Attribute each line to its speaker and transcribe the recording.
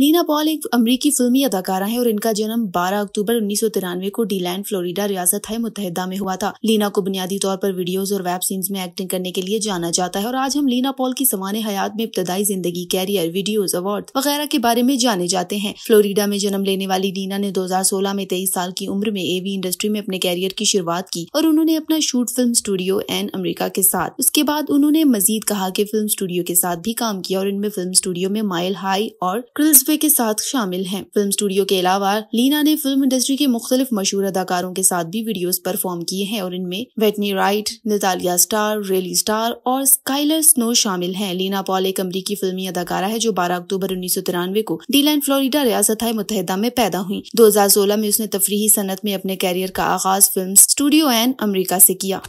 Speaker 1: Leena Paul एक अमरीकी फिल्मी अदाकारा है और इनका जन्म 12 अक्टूबर उन्नीस को डीलैंड फ्लोरिडा रियासत मुतहदा में हुआ था लीना को बुनियादी तौर पर वीडियोस और वेब सीन्स में एक्टिंग करने के लिए जाना जाता है और आज हम लीना पॉल की समान हयात में इब्तदाई जिंदगी कैरियर वीडियोज अवार्ड वगैरह के बारे में जाने जाते हैं फ्लोरिडा में जन्म लेने वाली लीना ने सोलह में तेईस साल की उम्र में एवी इंडस्ट्री में अपने कैरियर की शुरुआत की और उन्होंने अपना शूट फिल्म स्टूडियो एन अमरीका के साथ उसके बाद उन्होंने मजीद कहा की फिल्म स्टूडियो के साथ भी काम किया और इनमें फिल्म स्टूडियो में माइल हाई और क्रिल्स जज्बे के साथ शामिल हैं फिल्म स्टूडियो के अलावा लीना ने फिल्म इंडस्ट्री के मुख्तलिफ मशहूर अदाकारों के साथ भी वीडियोस परफॉर्म किए हैं और इनमें Whitney Wright Natalia Starr Riley Star और स्काइलर स्नो शामिल हैं लीना पॉल एक अमरीकी फिल्मी अदाकारा है जो बारह अक्टूबर उन्नीस को डीलैंड फ्लोरिडा रियासत मुतहदा में पैदा हुई दो में उसने तफरी सनत में अपने कैरियर का आगाज फिल्म स्टूडियो एन अमरीका ऐसी किया